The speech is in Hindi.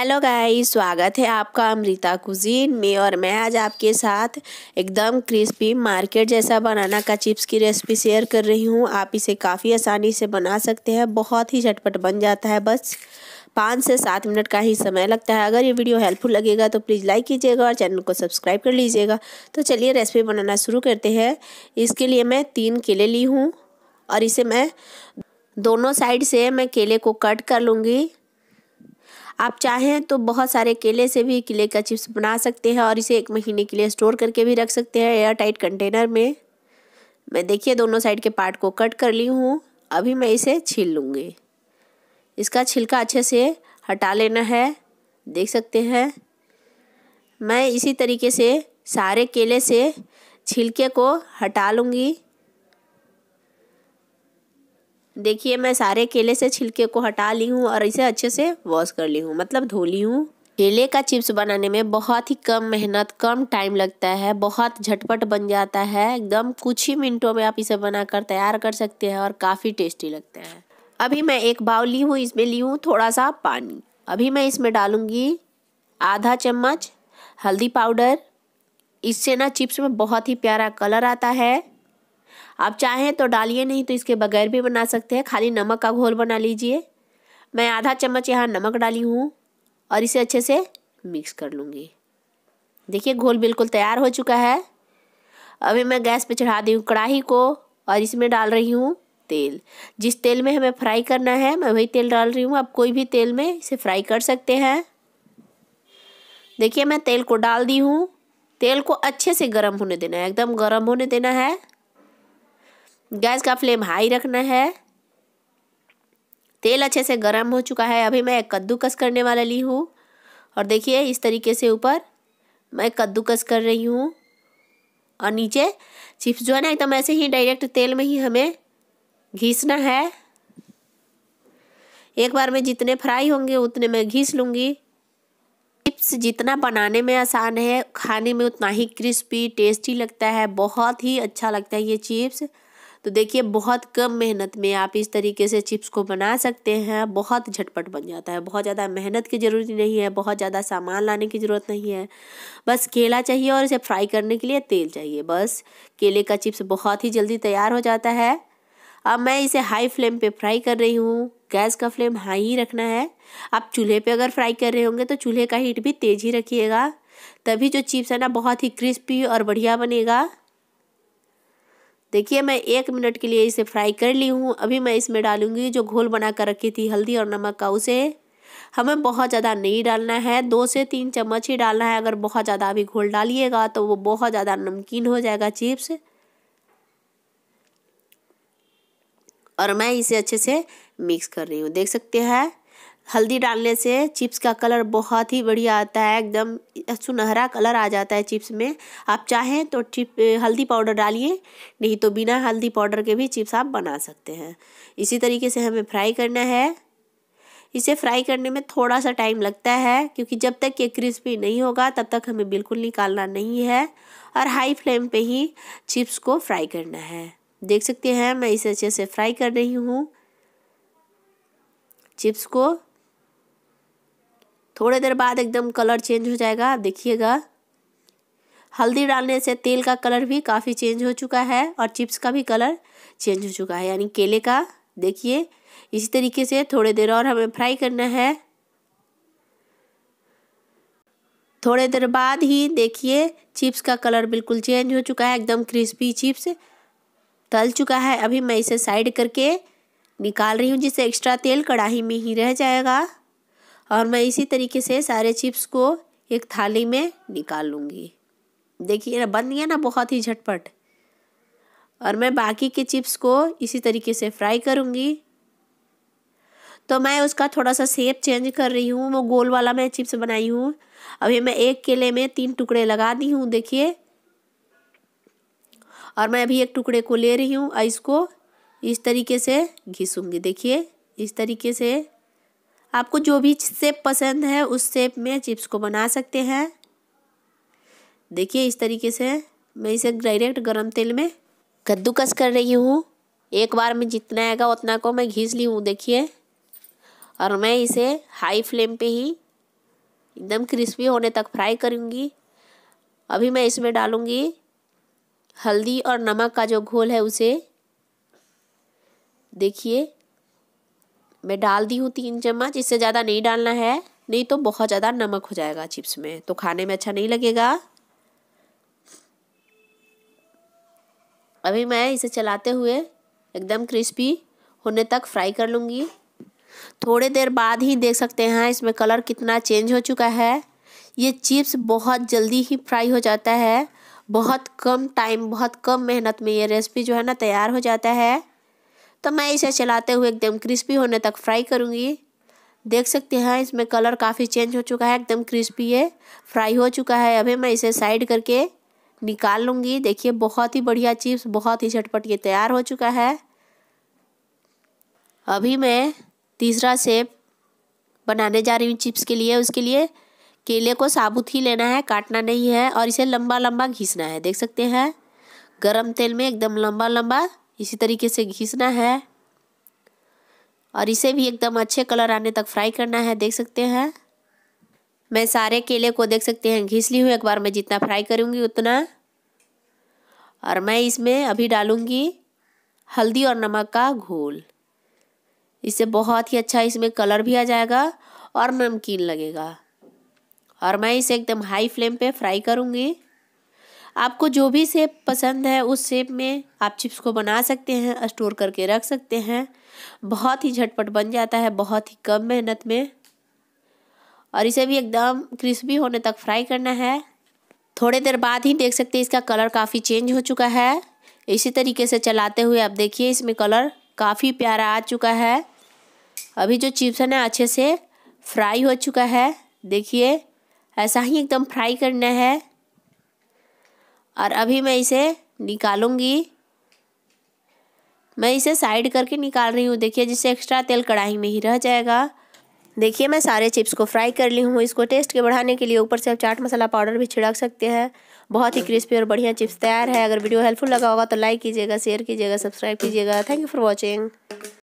हेलो गाइस स्वागत है आपका अमृता कुजीन में और मैं आज आपके साथ एकदम क्रिस्पी मार्केट जैसा बनाना का चिप्स की रेसिपी शेयर कर रही हूँ आप इसे काफ़ी आसानी से बना सकते हैं बहुत ही झटपट बन जाता है बस पाँच से सात मिनट का ही समय लगता है अगर ये वीडियो हेल्पफुल लगेगा तो प्लीज़ लाइक कीजिएगा और चैनल को सब्सक्राइब कर लीजिएगा तो चलिए रेसिपी बनाना शुरू करते हैं इसके लिए मैं तीन केले ली हूँ और इसे मैं दोनों साइड से मैं केले को कट कर लूँगी आप चाहें तो बहुत सारे केले से भी केले का चिप्स बना सकते हैं और इसे एक महीने के लिए स्टोर करके भी रख सकते हैं एयर टाइट कंटेनर में मैं देखिए दोनों साइड के पार्ट को कट कर ली हूँ अभी मैं इसे छील लूँगी इसका छिलका अच्छे से हटा लेना है देख सकते हैं मैं इसी तरीके से सारे केले से छिलके को हटा लूँगी देखिए मैं सारे केले से छिलके को हटा ली हूँ और इसे अच्छे से वॉश कर ली हूँ मतलब धो ली हूँ केले का चिप्स बनाने में बहुत ही कम मेहनत कम टाइम लगता है बहुत झटपट बन जाता है एकदम कुछ ही मिनटों में आप इसे बनाकर तैयार कर सकते हैं और काफ़ी टेस्टी लगता है अभी मैं एक बाउल ली हूँ इसमें ली हूँ थोड़ा सा पानी अभी मैं इसमें डालूँगी आधा चम्मच हल्दी पाउडर इससे ना चिप्स में बहुत ही प्यारा कलर आता है आप चाहें तो डालिए नहीं तो इसके बगैर भी बना सकते हैं खाली नमक का घोल बना लीजिए मैं आधा चम्मच यहाँ नमक डाली हूँ और इसे अच्छे से मिक्स कर लूँगी देखिए घोल बिल्कुल तैयार हो चुका है अभी मैं गैस पर चढ़ा दी हूँ कढ़ाही को और इसमें डाल रही हूँ तेल जिस तेल में हमें फ्राई करना है मैं वही तेल डाल रही हूँ आप कोई भी तेल में इसे फ्राई कर सकते हैं देखिए मैं तेल को डाल दी हूँ तेल को अच्छे से गर्म होने देना है एकदम गर्म होने देना है गैस का फ्लेम हाई रखना है तेल अच्छे से गर्म हो चुका है अभी मैं कद्दूकस करने वाला ली हूँ और देखिए इस तरीके से ऊपर मैं कद्दूकस कर रही हूँ और नीचे चिप्स जो है ना एकदम ऐसे ही डायरेक्ट तेल में ही हमें घिसना है एक बार में जितने फ्राई होंगे उतने मैं घिस लूँगी चिप्स जितना बनाने में आसान है खाने में उतना ही क्रिस्पी टेस्टी लगता है बहुत ही अच्छा लगता है ये चिप्स तो देखिए बहुत कम मेहनत में आप इस तरीके से चिप्स को बना सकते हैं बहुत झटपट बन जाता है बहुत ज़्यादा मेहनत की ज़रूरत नहीं है बहुत ज़्यादा सामान लाने की ज़रूरत नहीं है बस केला चाहिए और इसे फ्राई करने के लिए तेल चाहिए बस केले का चिप्स बहुत ही जल्दी तैयार हो जाता है अब मैं इसे हाई फ्लेम पर फ्राई कर रही हूँ गैस का फ्लेम हाई ही रखना है आप चूल्हे पर अगर फ्राई कर रहे होंगे तो चूल्हे का हीट भी तेज़ ही रखिएगा तभी जो चिप्स है ना बहुत ही क्रिस्पी और बढ़िया बनेगा देखिए मैं एक मिनट के लिए इसे फ्राई कर ली हूँ अभी मैं इसमें डालूँगी जो घोल बना कर रखी थी हल्दी और नमक का उसे हमें बहुत ज़्यादा नहीं डालना है दो से तीन चम्मच ही डालना है अगर बहुत ज़्यादा अभी घोल डालिएगा तो वो बहुत ज़्यादा नमकीन हो जाएगा चिप्स और मैं इसे अच्छे से मिक्स कर रही हूँ देख सकते हैं हल्दी डालने से चिप्स का कलर बहुत ही बढ़िया आता है एकदम सुनहरा कलर आ जाता है चिप्स में आप चाहें तो चिप हल्दी पाउडर डालिए नहीं तो बिना हल्दी पाउडर के भी चिप्स आप बना सकते हैं इसी तरीके से हमें फ्राई करना है इसे फ्राई करने में थोड़ा सा टाइम लगता है क्योंकि जब तक ये क्रिस्पी नहीं होगा तब तक हमें बिल्कुल निकालना नहीं है और हाई फ्लेम पर ही चिप्स को फ्राई करना है देख सकते हैं मैं इसे अच्छे से फ्राई कर रही हूँ चिप्स को थोड़ी देर बाद एकदम कलर चेंज हो जाएगा देखिएगा हल्दी डालने से तेल का कलर भी काफ़ी चेंज हो चुका है और चिप्स का भी कलर चेंज हो चुका है यानी केले का देखिए इसी तरीके से थोड़ी देर और हमें फ्राई करना है थोड़े देर बाद ही देखिए चिप्स का कलर बिल्कुल चेंज हो चुका है एकदम क्रिस्पी चिप्स तल चुका है अभी मैं इसे साइड करके निकाल रही हूँ जिससे एक्स्ट्रा तेल कढ़ाई में ही रह जाएगा और मैं इसी तरीके से सारे चिप्स को एक थाली में निकाल लूँगी देखिए ना बन गया ना बहुत ही झटपट और मैं बाकी के चिप्स को इसी तरीके से फ्राई करूँगी तो मैं उसका थोड़ा सा शेप चेंज कर रही हूँ वो गोल वाला मैं चिप्स बनाई हूँ अभी मैं एक केले में तीन टुकड़े लगा दी हूँ देखिए और मैं अभी एक टुकड़े को ले रही हूँ इसको इस तरीके से घिसूँगी देखिए इस तरीके से आपको जो भी सेप पसंद है उस सेप में चिप्स को बना सकते हैं देखिए इस तरीके से मैं इसे डायरेक्ट गरम तेल में कद्दूकस कर रही हूँ एक बार में जितना आएगा उतना को मैं घीस ली हूँ देखिए और मैं इसे हाई फ्लेम पे ही एकदम क्रिस्पी होने तक फ्राई करूँगी अभी मैं इसमें डालूँगी हल्दी और नमक का जो घोल है उसे देखिए मैं डाल दी हूँ तीन चम्मच इससे ज़्यादा नहीं डालना है नहीं तो बहुत ज़्यादा नमक हो जाएगा चिप्स में तो खाने में अच्छा नहीं लगेगा अभी मैं इसे चलाते हुए एकदम क्रिस्पी होने तक फ्राई कर लूँगी थोड़े देर बाद ही देख सकते हैं इसमें कलर कितना चेंज हो चुका है ये चिप्स बहुत जल्दी ही फ्राई हो जाता है बहुत कम टाइम बहुत कम मेहनत में ये रेसिपी जो है ना तैयार हो जाता है तो मैं इसे चलाते हुए एकदम क्रिस्पी होने तक फ्राई करूँगी देख सकते हैं इसमें कलर काफ़ी चेंज हो चुका है एकदम क्रिस्पी है फ्राई हो चुका है अभी मैं इसे साइड करके निकाल लूँगी देखिए बहुत ही बढ़िया चिप्स बहुत ही झटपट ये तैयार हो चुका है अभी मैं तीसरा सेप बनाने जा रही हूँ चिप्स के लिए उसके लिए केले को साबुत ही लेना है काटना नहीं है और इसे लंबा लंबा घिसना है देख सकते हैं गरम तेल में एकदम लंबा लंबा इसी तरीके से घिसना है और इसे भी एकदम अच्छे कलर आने तक फ्राई करना है देख सकते हैं मैं सारे केले को देख सकते हैं घिस ली हुई एक बार मैं जितना फ्राई करूँगी उतना और मैं इसमें अभी डालूँगी हल्दी और नमक का घोल इससे बहुत ही अच्छा इसमें कलर भी आ जाएगा और नमकीन लगेगा और मैं इसे एकदम हाई फ्लेम पे फ्राई करूँगी आपको जो भी सेप पसंद है उस सेप में आप चिप्स को बना सकते हैं स्टोर करके रख सकते हैं बहुत ही झटपट बन जाता है बहुत ही कम मेहनत में और इसे भी एकदम क्रिस्पी होने तक फ्राई करना है थोड़ी देर बाद ही देख सकते हैं इसका कलर काफ़ी चेंज हो चुका है इसी तरीके से चलाते हुए आप देखिए इसमें कलर काफ़ी प्यारा आ चुका है अभी जो चिप्स है ना अच्छे से फ्राई हो चुका है देखिए ऐसा ही एकदम फ्राई करना है और अभी मैं इसे निकालूंगी मैं इसे साइड करके निकाल रही हूँ देखिए जिससे एक्स्ट्रा तेल कढ़ाई में ही रह जाएगा देखिए मैं सारे चिप्स को फ्राई कर ली हूँ इसको टेस्ट के बढ़ाने के लिए ऊपर से आप चाट मसाला पाउडर भी छिड़क सकते हैं बहुत ही क्रिस्पी और बढ़िया चिप्स तैयार है अगर वीडियो हेल्पफुल लगा होगा तो लाइक कीजिएगा शेयर कीजिएगा सब्सक्राइब कीजिएगा थैंक यू फॉर वॉचिंग